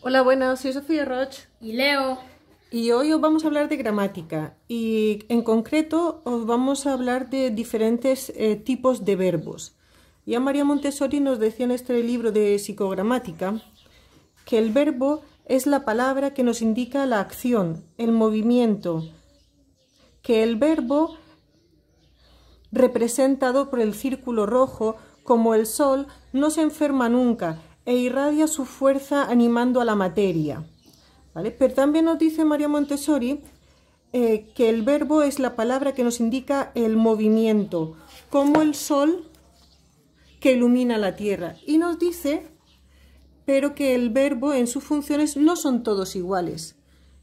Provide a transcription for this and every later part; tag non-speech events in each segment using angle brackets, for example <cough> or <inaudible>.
Hola, buenas, soy Sofía Roch. Y Leo. Y hoy os vamos a hablar de gramática y en concreto os vamos a hablar de diferentes eh, tipos de verbos. Ya María Montessori nos decía en este libro de psicogramática que el verbo es la palabra que nos indica la acción, el movimiento, que el verbo representado por el círculo rojo como el sol no se enferma nunca, e irradia su fuerza animando a la materia. ¿vale? Pero también nos dice María Montessori eh, que el verbo es la palabra que nos indica el movimiento, como el sol que ilumina la tierra. Y nos dice, pero que el verbo en sus funciones no son todos iguales.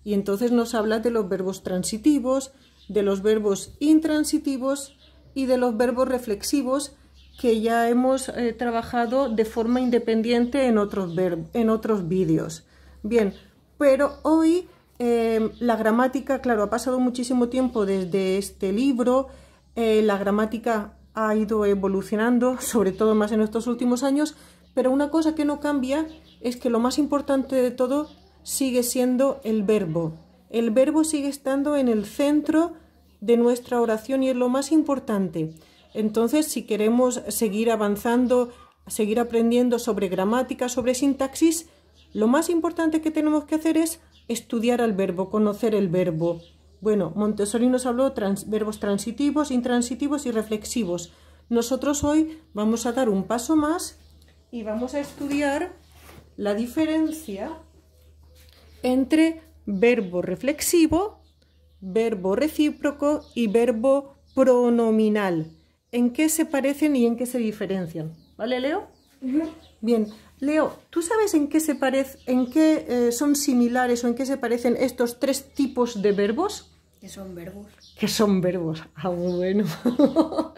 Y entonces nos habla de los verbos transitivos, de los verbos intransitivos y de los verbos reflexivos que ya hemos eh, trabajado de forma independiente en otros, en otros vídeos. Bien, pero hoy em, la gramática, claro, ha pasado muchísimo tiempo desde este libro, eh, la gramática ha ido evolucionando, <laughs> sobre todo más en estos últimos años, pero una cosa que no cambia es que lo más importante de todo sigue siendo el verbo. El verbo sigue estando en el centro de nuestra oración y es lo más importante. Entonces, si queremos seguir avanzando, seguir aprendiendo sobre gramática, sobre sintaxis, lo más importante que tenemos que hacer es estudiar al verbo, conocer el verbo. Bueno, Montessori nos habló de verbos transitivos, intransitivos y reflexivos. Nosotros hoy vamos a dar un paso más y vamos a estudiar la diferencia entre verbo reflexivo, verbo recíproco y verbo pronominal en qué se parecen y en qué se diferencian. ¿Vale, Leo? Bien, Leo, ¿tú sabes en qué, se parece, en qué eh, son similares o en qué se parecen estos tres tipos de verbos? Que son verbos. Que son verbos. Ah, bueno. <laughs>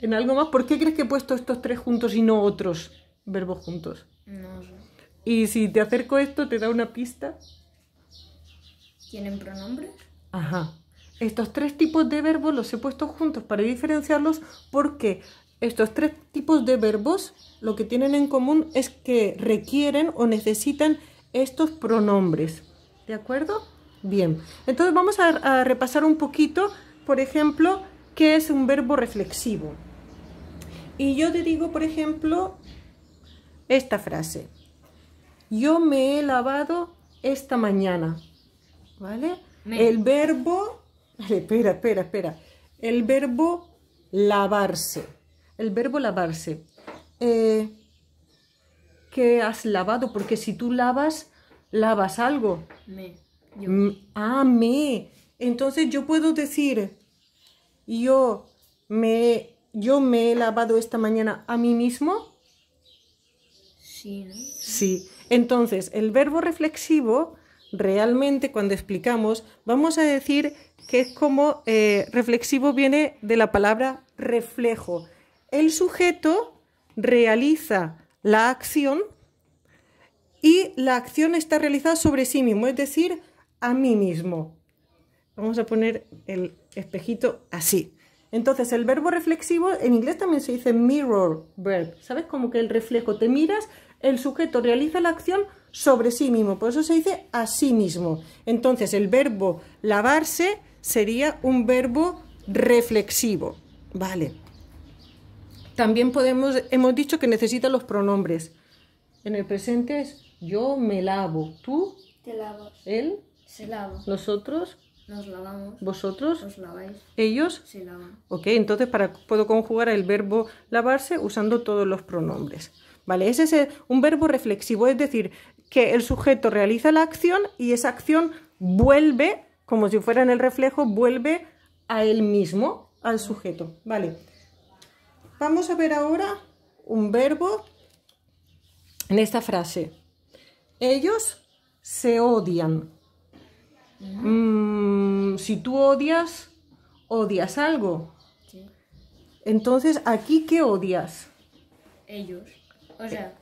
¿En algo más? ¿Por qué crees que he puesto estos tres juntos y no otros verbos juntos? No sé. ¿Y si te acerco esto, te da una pista? ¿Tienen pronombres? Ajá. Estos tres tipos de verbos los he puesto juntos para diferenciarlos porque estos tres tipos de verbos lo que tienen en común es que requieren o necesitan estos pronombres. ¿De acuerdo? Bien. Entonces vamos a, repasar un poquito, por ejemplo, qué es un verbo reflexivo. Y yo te digo, por ejemplo, esta frase. Yo me he lavado esta mañana. ¿Vale? El verbo espera, espera, espera. El verbo lavarse. El verbo lavarse. Eh, ¿Qué has lavado? Porque si tú lavas, lavas algo. Me. Mm, ah, me. Entonces yo puedo decir, yo me, yo me he lavado esta mañana a mí mismo. Sí, Sí. Entonces, el verbo reflexivo realmente cuando explicamos, vamos a decir que es como eh, reflexivo viene de la palabra reflejo. El sujeto realiza la acción y la acción está realizada sobre sí mismo, es decir, a mí mismo. Vamos a poner el espejito así. Entonces, el verbo reflexivo en inglés también se dice mirror verb. ¿Sabes? Como que el reflejo, te miras, el sujeto realiza la acción sobre sí mismo, por eso se dice a sí mismo. Entonces el verbo lavarse sería un verbo reflexivo, ¿vale? También podemos, hemos dicho que necesita los pronombres. En el presente es yo me lavo, tú te lavas, él se lava, nosotros nos lavamos. ¿Vosotros? Os laváis. ¿Ellos? Se lavan. Ok, entonces para, puedo conjugar el verbo lavarse usando todos los pronombres. ¿Vale? Ese es un verbo reflexivo, es decir, que el sujeto realiza la acción y esa acción vuelve, como si fuera en el reflejo, vuelve a él mismo, al sujeto. Vale. Vamos a ver ahora un verbo en esta frase. Ellos se odian. Mm, si tú odias, odias algo. Entonces, ¿aquí qué odias? Ellos. O sea,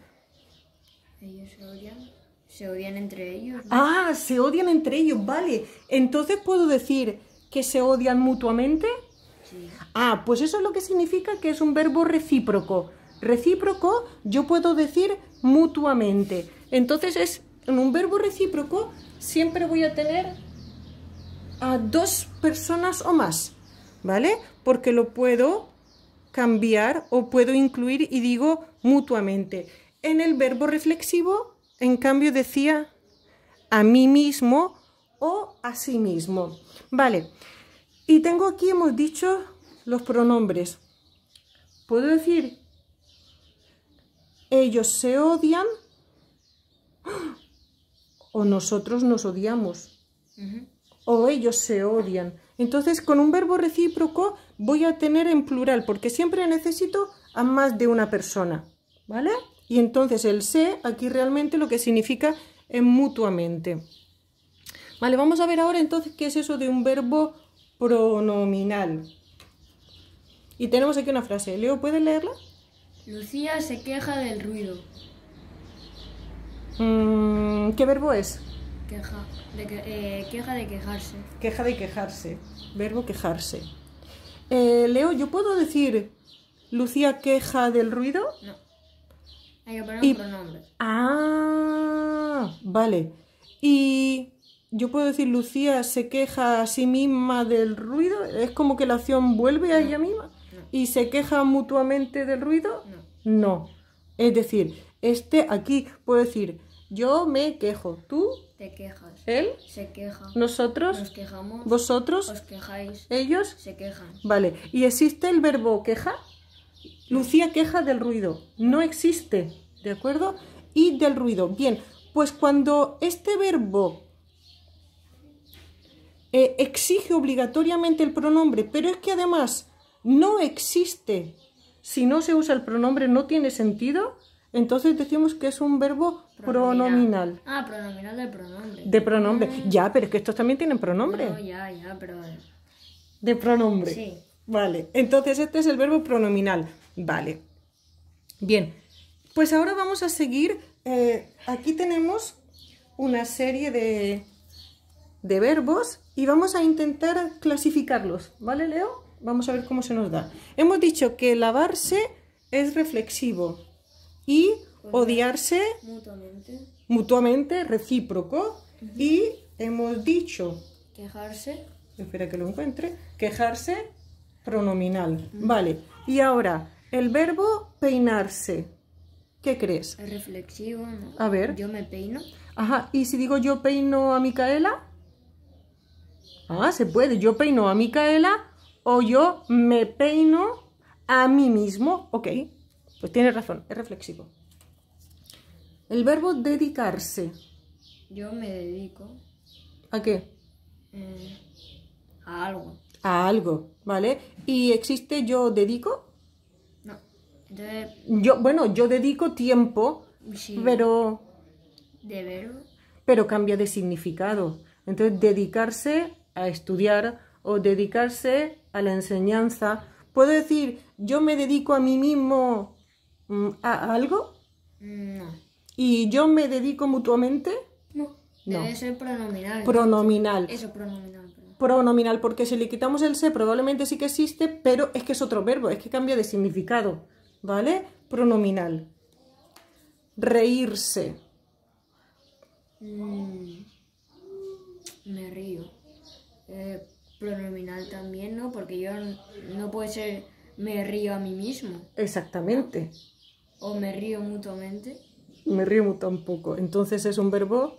ellos se odian. Se odian entre ellos. Ah, se odian entre ellos, vale. Entonces puedo decir que se odian mutuamente. Ah, pues eso es lo que significa que es un verbo recíproco. Recíproco yo puedo decir mutuamente. Entonces es en un verbo recíproco siempre voy a tener a dos personas o más, ¿vale? Porque lo puedo cambiar o puedo incluir y digo mutuamente. En el verbo reflexivo, en cambio, decía a mí mismo o a sí mismo. Vale, y tengo aquí, hemos dicho, los pronombres. Puedo decir, ellos se odian o nosotros nos odiamos. O ellos se odian. Entonces, con un verbo recíproco voy a tener en plural, porque siempre necesito a más de una persona. ¿Vale? Y entonces el se aquí realmente lo que significa es mutuamente. Vale, vamos a ver ahora entonces qué es eso de un verbo pronominal. Y tenemos aquí una frase. Leo, ¿puedes leerla? Lucía se queja del ruido. Mm, ¿Qué verbo es? Queja de, eh, queja de quejarse. Queja de quejarse. Verbo quejarse. Eh, Leo, ¿yo puedo decir Lucía queja del ruido? No. Hay que poner pronombre. Ah, vale. Y yo puedo decir, Lucía se queja a sí misma del ruido. Es como que la acción vuelve a ella misma. ¿Y se queja mutuamente del ruido? No. Es decir, este aquí puede decir, yo me quejo. ¿Tú? Te quejas. ¿Él? Se queja. ¿Nosotros? Nos quejamos. ¿Vosotros? Os quejáis. ¿Ellos? Se quejan. Vale. ¿Y existe el verbo queja? Lucía queja del ruido. No existe, ¿de acuerdo? Y del ruido. Bien, pues cuando este verbo eh, exige obligatoriamente el pronombre, pero es que además no existe, si no se usa el pronombre no tiene sentido, entonces decimos que es un verbo pronominal. Ah, pronominal del pronombre. De pronombre. Ah. Ya, pero es que estos también tienen pronombre. No, ya, ya, pero... De pronombre. Sí. Vale, entonces este es el verbo pronominal. Vale. Bien, pues ahora vamos a seguir. Eh, aquí tenemos una serie de, verbos y vamos a intentar clasificarlos, ¿vale Leo? Vamos a ver cómo se nos da. Hemos dicho que lavarse es reflexivo y pues odiarse mutuamente, mutuamente recíproco y hemos dicho quejarse, espera que lo encuentre, quejarse pronominal. Vale, y ahora el verbo peinarse. ¿Qué crees? Es reflexivo. No. A ver. Yo me peino. Ajá. ¿Y si digo yo peino a Micaela? Ah, se puede. Yo peino a Micaela o yo me peino a mí mismo. Ok. Pues tienes razón. Es reflexivo. El verbo dedicarse. Yo me dedico. ¿A qué? Eh, a algo. A algo, ¿vale? ¿Y existe yo dedico? yo, bueno, yo dedico tiempo, pero... Pero cambia de significado. Entonces, dedicarse a estudiar o dedicarse a la enseñanza. ¿Puedo decir, yo me dedico a mí mismo mm, a algo? No. ¿Y yo me dedico mutuamente? No. Debe ser pronominal. Pronominal. Eso, pronominal. Pronominal, porque si le quitamos el se, probablemente sí que existe, pero es que es otro verbo, es que cambia de significado. ¿vale? Pronominal. Reírse. Mm, me río. Eh, pronominal también, ¿no? Porque yo no puede ser me río a mí mismo. Exactamente. O me río mutuamente. Me río mutuamente tampoco. Entonces es un verbo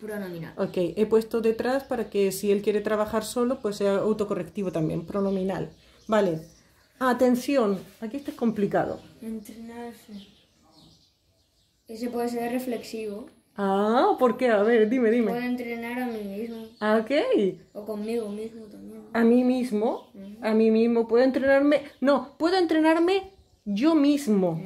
pronominal. Ok, he puesto detrás para que si él quiere trabajar solo, pues sea autocorrectivo también, pronominal. Vale. Atención, aquí esto es complicado. Entrenarse. Ese puede ser reflexivo. Ah, ¿por qué? A ver, dime, dime. Puedo entrenar a mí mismo. ¿A ah, O conmigo mismo también. A mí mismo, a mí mismo. Puedo entrenarme, no, puedo entrenarme yo mismo.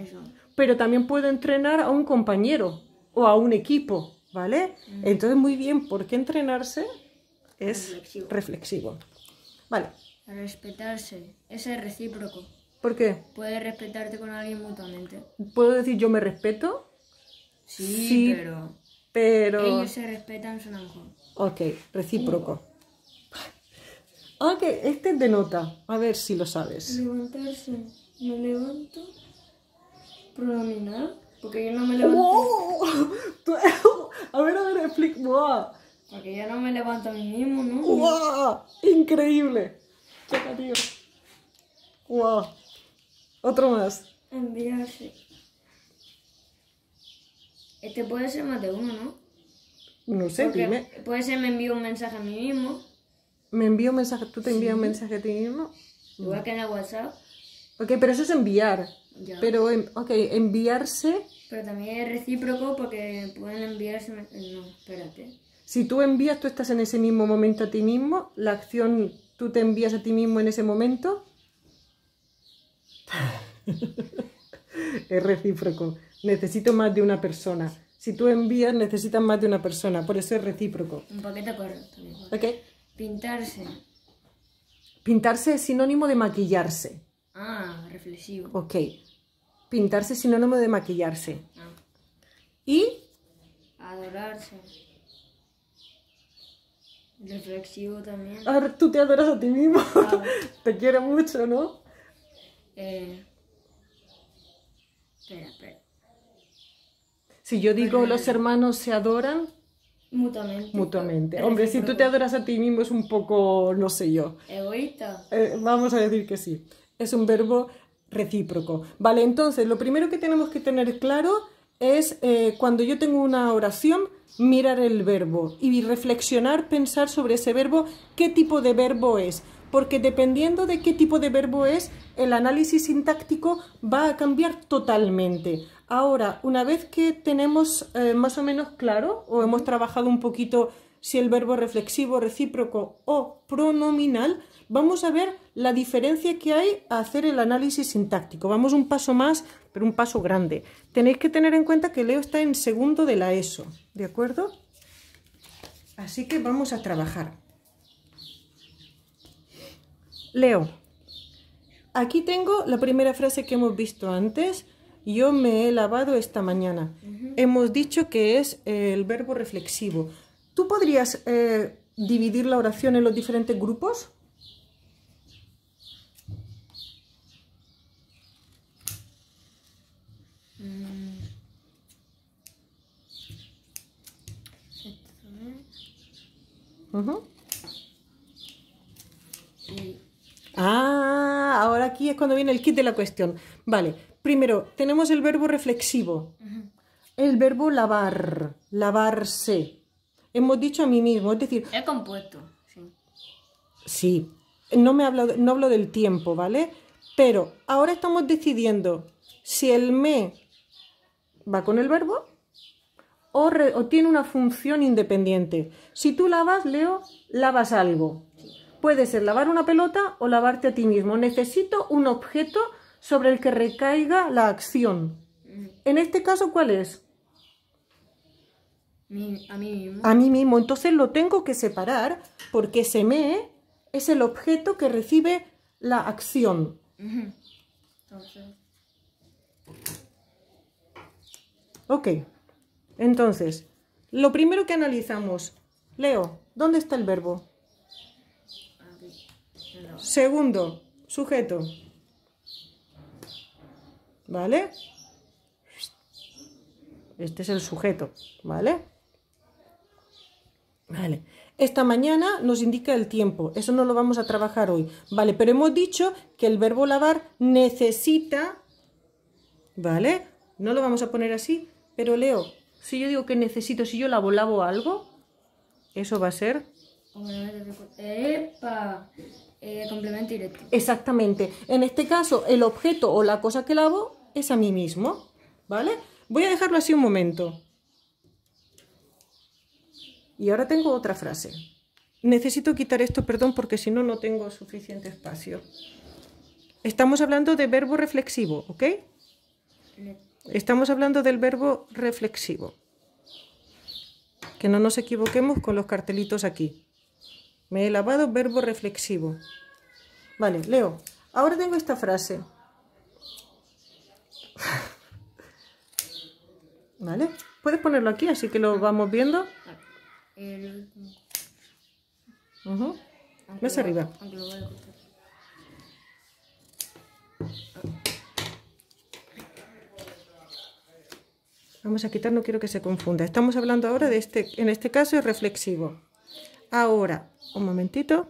Pero también puedo entrenar a un compañero o a un equipo, ¿vale? Entonces, muy bien, porque entrenarse es reflexivo. Vale. Respetarse. Ese es recíproco. ¿Por qué? Puedes respetarte con alguien mutuamente. ¿Puedo decir yo me respeto? Sí, pero... Pero... Ellos se respetan son mejor. Ok, recíproco. Ok, este es nota. A ver si lo sabes. Levantarse. Me levanto. Pronominar. Porque yo no me levanto. ¡Wow! <laughs> a ver, a ver, explico. ¡Wow! Porque yo no me levanto a mí mismo, ¿no? ¡Wow! Increíble. Otro más. Enviarse. Este puede ser más de uno, ¿no? No sé, Puede ser me envío un mensaje a mí mismo. ¿Me envío un mensaje? ¿Tú te envías un mensaje a ti mismo? Igual que en el WhatsApp. Ok, pero eso es enviar. Pero, ok, enviarse... Pero también es recíproco porque pueden enviarse... No, espérate. Si tú envías, tú estás en ese mismo momento a ti mismo, la acción tú te envías a ti mismo en ese momento. <laughs> es recíproco. Necesito más de una persona. Si tú envías, necesitas más de una persona. Por eso es recíproco. Un poquito correcto. Pintarse. Pintarse es sinónimo de maquillarse. Ah, reflexivo. Ok. Pintarse es sinónimo de maquillarse. Ah. Y... Adorarse. Reflexivo también. tú te adoras a ti mismo. Ah, <laughs> te quiero mucho, ¿no? Eh, si yo digo los hermanos se adoran. Mutuamente. Mutuamente. Hombre, si tú te adoras a ti mismo es un poco, no sé yo. Egoísta. Eh, vamos a decir que sí. Es un verbo recíproco. Vale, entonces lo primero que tenemos que tener claro es eh, cuando yo tengo una oración, mirar el verbo y reflexionar, pensar sobre ese verbo, qué tipo de verbo es, porque dependiendo de qué tipo de verbo es, el análisis sintáctico va a cambiar totalmente. Ahora, una vez que tenemos eh, más o menos claro o hemos trabajado un poquito si el verbo reflexivo, recíproco o pronominal, vamos a ver la diferencia que hay a hacer el análisis sintáctico. Vamos un paso más, pero un paso grande. Tenéis que tener en cuenta que Leo está en segundo de la ESO, ¿de acuerdo? Así que vamos a trabajar. Leo, aquí tengo la primera frase que hemos visto antes. Yo me he lavado esta mañana. Hemos dicho que es el verbo reflexivo. ¿Tú podrías eh, dividir la oración en los diferentes grupos? Ah, ahora aquí es cuando viene el kit de la cuestión. Vale, primero tenemos el verbo reflexivo. El verbo lavar, lavarse hemos dicho a mí mismo. Es decir. He compuesto, sí. Sí. No, me hablo, no hablo del tiempo, ¿vale? Pero ahora estamos decidiendo si el me va con el verbo o, o, tiene una función independiente. Si tú lavas, Leo, lavas algo. Puede ser lavar una pelota o lavarte a ti mismo. Necesito un objeto sobre el que recaiga la acción. En este caso, ¿cuál es? a mí mismo. Entonces lo tengo que separar porque se me es el objeto que recibe la acción. Ok. Entonces, lo primero que analizamos. Leo, ¿dónde está el verbo? Segundo, sujeto. ¿Vale? Este es el sujeto, ¿vale? Vale. Esta mañana nos indica el tiempo, eso no lo vamos a trabajar hoy. Vale, pero hemos dicho que el verbo lavar necesita, ¿vale? No lo vamos a poner así, pero Leo, si yo digo que necesito, si yo lavo, lavo algo, eso va a ser... ¡Epa! Eh, complemento directo. Exactamente. En este caso, el objeto o la cosa que lavo es a mí mismo, ¿vale? Voy a dejarlo así un momento. Y ahora tengo otra frase. Necesito quitar esto, perdón, porque si no, no tengo suficiente espacio. Estamos hablando de verbo reflexivo, ¿ok? Estamos hablando del verbo reflexivo. Que no nos equivoquemos con los cartelitos aquí. Me he lavado verbo reflexivo. Vale, leo. Ahora tengo esta frase. <laughs> ¿Vale? Puedes ponerlo aquí, así que lo vamos viendo. Más arriba. Vamos a quitar, no quiero que se confunda. Estamos hablando ahora de este, en este caso es reflexivo. Ahora, un momentito.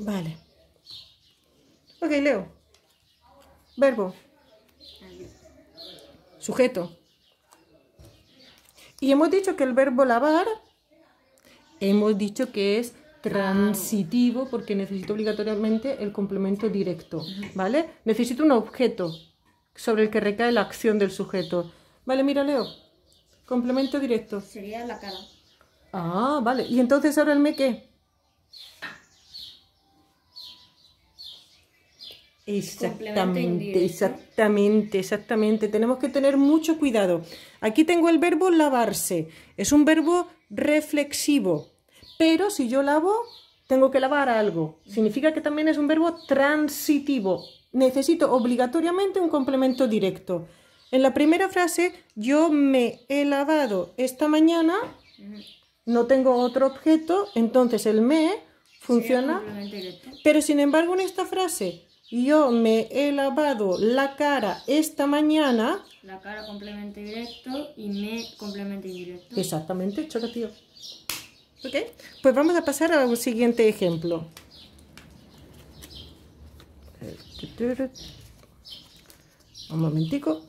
Vale. Ok, Leo. Verbo sujeto. Y hemos dicho que el verbo lavar, hemos dicho que es transitivo porque necesito obligatoriamente el complemento directo, ¿vale? Necesito un objeto sobre el que recae la acción del sujeto. Vale, mira, Leo. Complemento directo. Sería la cara. Ah, vale. ¿Y entonces ahora el me qué? Exactamente, exactamente, exactamente. Tenemos que tener mucho cuidado. Aquí tengo el verbo lavarse. Es un verbo reflexivo. Pero si yo lavo, tengo que lavar algo. Significa que también es un verbo transitivo. Necesito obligatoriamente un complemento directo. En la primera frase, yo me he lavado esta mañana, no tengo otro objeto, entonces el me funciona. Pero sin embargo, en esta frase, yo me he lavado la cara esta mañana. La cara complemento directo y me complemento indirecto. Exactamente, choca tío. ¿Ok? Pues vamos a pasar a un siguiente ejemplo. Un momentico.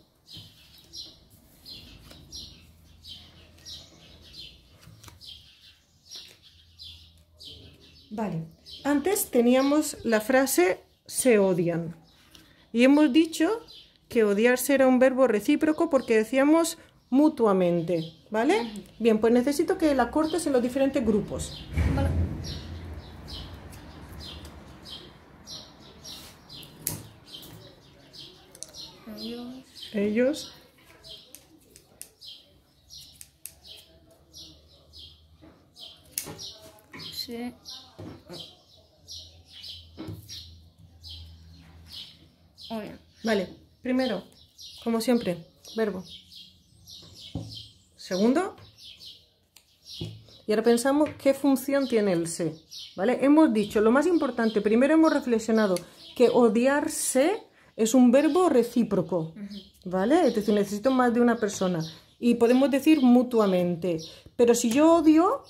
Vale, antes teníamos la frase se odian. Y hemos dicho que odiarse era un verbo recíproco porque decíamos mutuamente, ¿vale? Bien, pues necesito que la cortes en los diferentes grupos. Ellos. Vale, primero, como siempre, verbo. Segundo, y ahora pensamos qué función tiene el se. ¿Vale? Hemos dicho, lo más importante, primero hemos reflexionado que odiarse es un verbo recíproco. ¿Vale? Es decir, necesito más de una persona. Y podemos decir mutuamente. Pero si yo odio,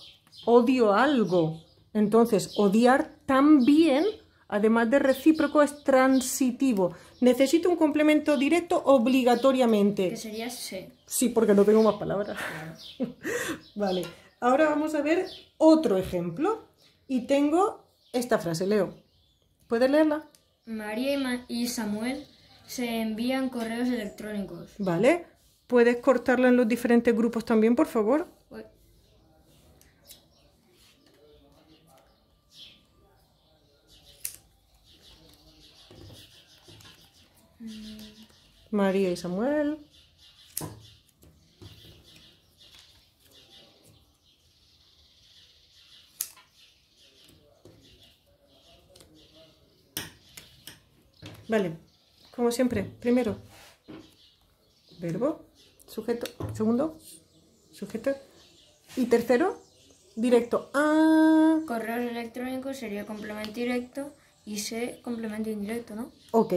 odio algo. Entonces, odiar también además de recíproco, es transitivo. Necesito un complemento directo obligatoriamente. Que sería se. Sí, porque no tengo más palabras. <laughs> vale, ahora vamos a ver otro ejemplo. Y tengo esta frase, Leo. ¿Puedes leerla? María y Samuel se envían correos electrónicos. Vale. ¿Puedes cortarla en los diferentes grupos también, por favor? María y Samuel. Vale, como siempre, primero, verbo, sujeto, segundo, sujeto y tercero, directo Ah, correo electrónico sería complemento directo y se, complemento indirecto, ¿no? Ok,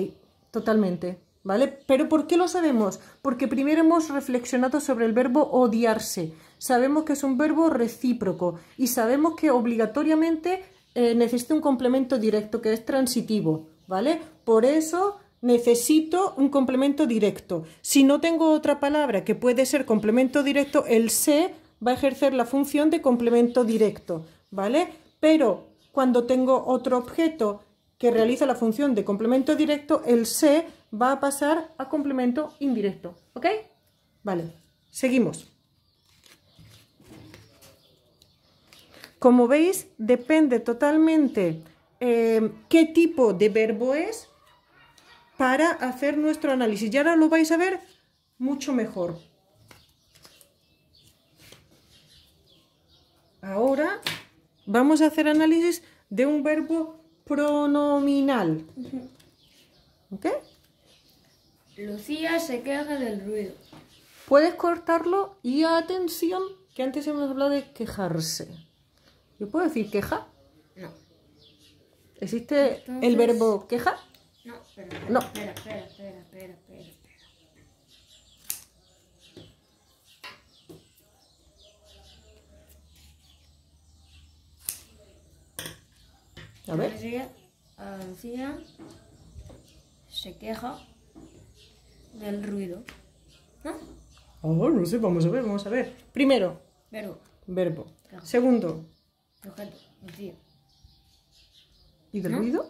totalmente. ¿vale? Pero ¿por qué lo sabemos? Porque primero hemos reflexionado sobre el verbo odiarse. Sabemos que es un verbo recíproco y sabemos que obligatoriamente eh, necesita un complemento directo que es transitivo, ¿vale? Por eso necesito un complemento directo. Si no tengo otra palabra que puede ser complemento directo, el se va a ejercer la función de complemento directo, ¿vale? Pero cuando tengo otro objeto que realiza la función de complemento directo, el se va a pasar a complemento indirecto. ¿Ok? Vale, seguimos. Como veis, depende totalmente eh, qué tipo de verbo es para hacer nuestro análisis. Y ahora lo vais a ver mucho mejor. Ahora vamos a hacer análisis de un verbo pronominal. ¿Ok? Lucía se queja del ruido. Puedes cortarlo y atención, que antes hemos hablado de quejarse. ¿Yo puedo decir queja? No. ¿Existe el verbo queja? No, no. espera, espera, espera, espera, A ver. Lucía se queja del ruido. ¿No? Oh, no sé, vamos a ver, vamos a ver. Primero. Verbo. Verbo. Segundo. Objeto, ¿Y del ruido?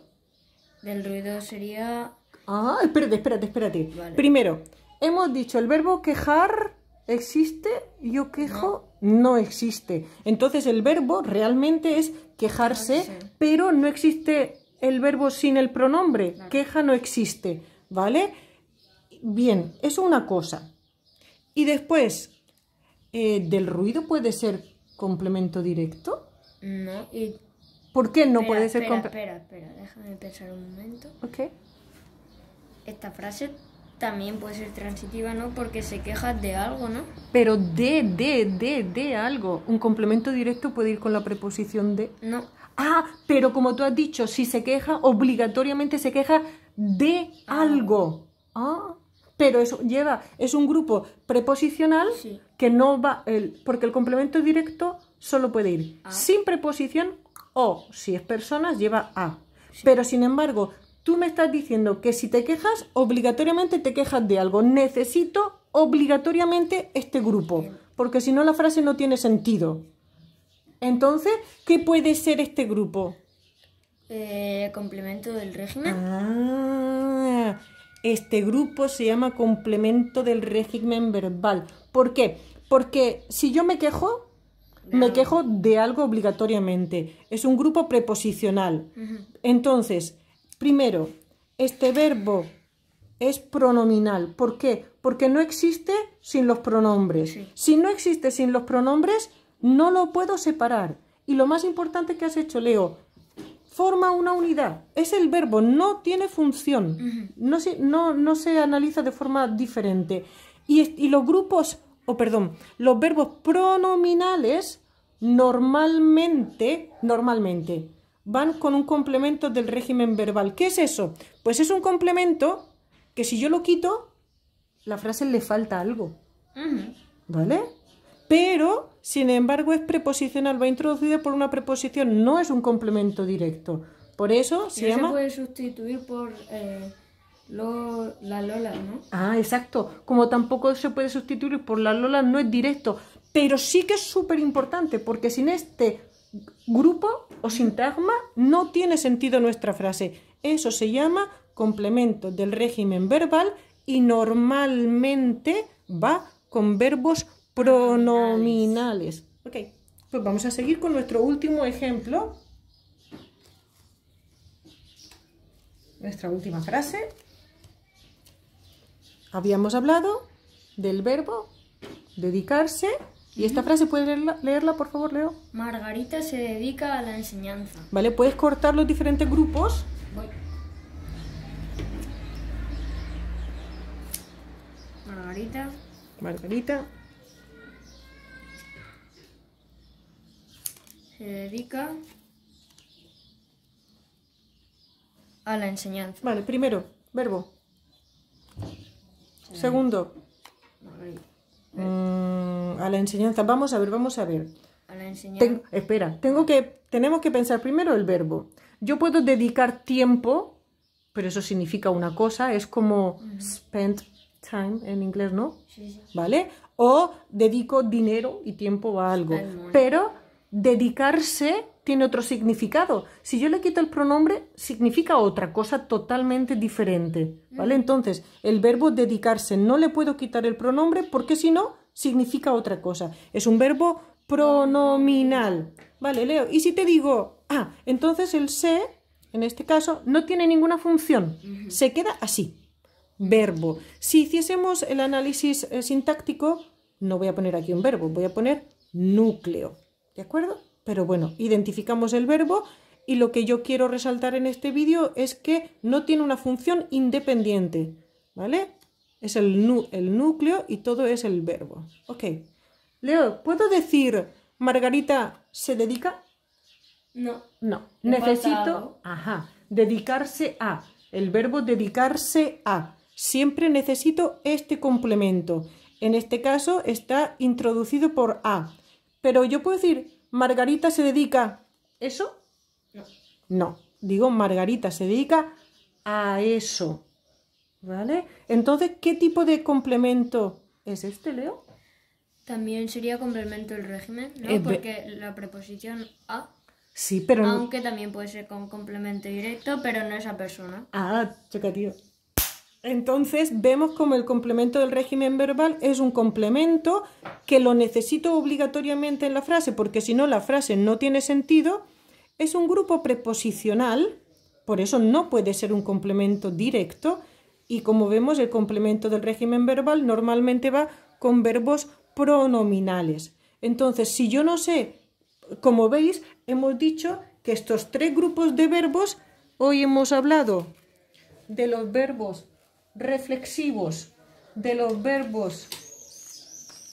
Del ruido sería... Ah, espérate, espérate, espérate. Primero, hemos dicho el verbo quejar existe, yo quejo, no. existe. Entonces el verbo realmente es quejarse, pero no existe el verbo sin el pronombre. Queja no existe, ¿vale? bien, es una cosa. Y después, eh, ¿del ruido puede ser complemento directo? No, ¿Por qué no puede ser complemento? Espera, espera, déjame pensar un momento. Ok. Esta frase también puede ser transitiva, ¿no? Porque se queja de algo, ¿no? Pero de, de, de, de algo. Un complemento directo puede ir con la preposición de. No. Ah, pero como tú has dicho, si se queja, obligatoriamente se queja de ah. algo. Ah, pero eso lleva, es un grupo preposicional que no va, porque el complemento directo solo puede ir ah. sin preposición o, si es personas, lleva a. Pero sin embargo, tú me estás diciendo que si te quejas, obligatoriamente te quejas de algo. Necesito obligatoriamente este grupo, porque si no la frase no tiene sentido. Entonces, ¿qué puede ser este grupo? Eh, complemento del régimen. Ah, este grupo se llama complemento del régimen verbal. ¿Por qué? Porque si yo me quejo, me quejo de algo obligatoriamente. Es un grupo preposicional. Entonces, primero, este verbo es pronominal. ¿Por qué? Porque no existe sin los pronombres. Si no existe sin los pronombres, no lo puedo separar. Y lo más importante que has hecho, Leo, forma una unidad. Es el verbo, no tiene función, no, se, no, se analiza de forma diferente. Y, los grupos, o perdón, los verbos pronominales normalmente, normalmente, van con un complemento del régimen verbal. ¿Qué es eso? Pues es un complemento que si yo lo quito, la frase le falta algo. ¿Vale? pero sin embargo es preposicional, va introducido por una preposición, no es un complemento directo. Por eso se llama... llama... Se puede sustituir por eh, la Lola, ¿no? Ah, exacto. Como tampoco se puede sustituir por la Lola, no es directo. Pero sí que es súper importante, porque sin este grupo o sintagma no tiene sentido nuestra frase. Eso se llama complemento del régimen verbal y normalmente va con verbos Pronominales. Ok, pues vamos a seguir con nuestro último ejemplo. Nuestra última frase. Habíamos hablado del verbo dedicarse. Y esta frase, ¿puedes leerla, por favor, Leo? Margarita se dedica a la enseñanza. Vale, puedes cortar los diferentes grupos. Voy. Margarita. Margarita. se dedica a la enseñanza. Vale, primero, verbo. Segundo. Mm, a la enseñanza. Vamos a ver, vamos a ver. A la enseñanza. espera, tengo que, tenemos que pensar primero el verbo. Yo puedo dedicar tiempo, pero eso significa una cosa, es como spend time en inglés, ¿no? Sí, sí. ¿Vale? O dedico dinero y tiempo a algo. Pero dedicarse tiene otro significado. Si yo le quito el pronombre, significa otra cosa totalmente diferente. ¿Vale? Mm. Entonces, el verbo dedicarse no le puedo quitar el pronombre porque si no, significa otra cosa. Es un verbo pronominal. Vale, Leo. Y si te digo, ah, entonces el se, en este caso, no tiene ninguna función. Se queda así. Verbo. Si hiciésemos el análisis eh, sintáctico, no voy a poner aquí un verbo, voy a poner núcleo. ¿De acuerdo? Pero bueno, identificamos el verbo y lo que yo quiero resaltar en este vídeo es que no tiene una función independiente, ¿vale? Es el, el núcleo y todo es el verbo. Ok. Leo, ¿puedo decir Margarita se dedica? No. No. necesito. Ajá. Dedicarse a. El verbo dedicarse a. Siempre necesito este complemento. En este caso está introducido por a. Pero yo puedo decir, Margarita se dedica... ¿Eso? No. No, digo, Margarita se dedica a eso. ¿Vale? Entonces, ¿qué tipo de complemento es este, Leo? También sería complemento el régimen, ¿no? Porque la preposición a Sí, pero. Aunque también puede ser con complemento directo, pero no esa persona. Ah, tío. Entonces vemos como el complemento del régimen verbal es un complemento que lo necesito obligatoriamente en la frase, porque si no la frase no tiene sentido. Es un grupo preposicional, por eso no puede ser un complemento directo. Y como vemos, el complemento del régimen verbal normalmente va con verbos pronominales. Entonces, si yo no sé, como veis, hemos dicho que estos tres grupos de verbos, hoy hemos hablado de los verbos reflexivos de los verbos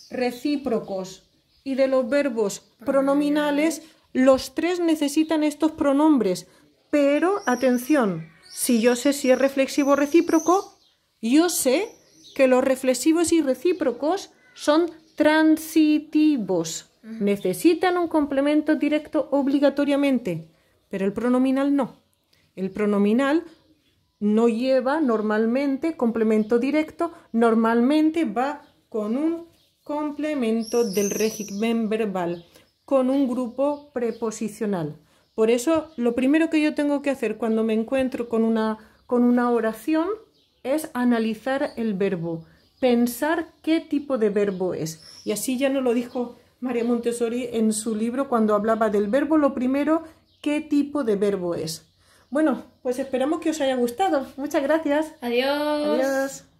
recíprocos y de los verbos pronominales, los tres necesitan estos pronombres. Pero atención, si yo sé si es reflexivo o recíproco, yo sé que los reflexivos y recíprocos son transitivos. Necesitan un complemento directo obligatoriamente, pero el pronominal no. El pronominal no lleva normalmente complemento directo, normalmente va con un complemento del régimen verbal, con un grupo preposicional. Por eso, lo primero que yo tengo que hacer cuando me encuentro con una, con una oración es analizar el verbo, pensar qué tipo de verbo es. Y así ya no lo dijo María Montessori en su libro cuando hablaba del verbo, lo primero, qué tipo de verbo es. Bueno, pues esperamos que os haya gustado. Muchas gracias. Adiós. Adiós.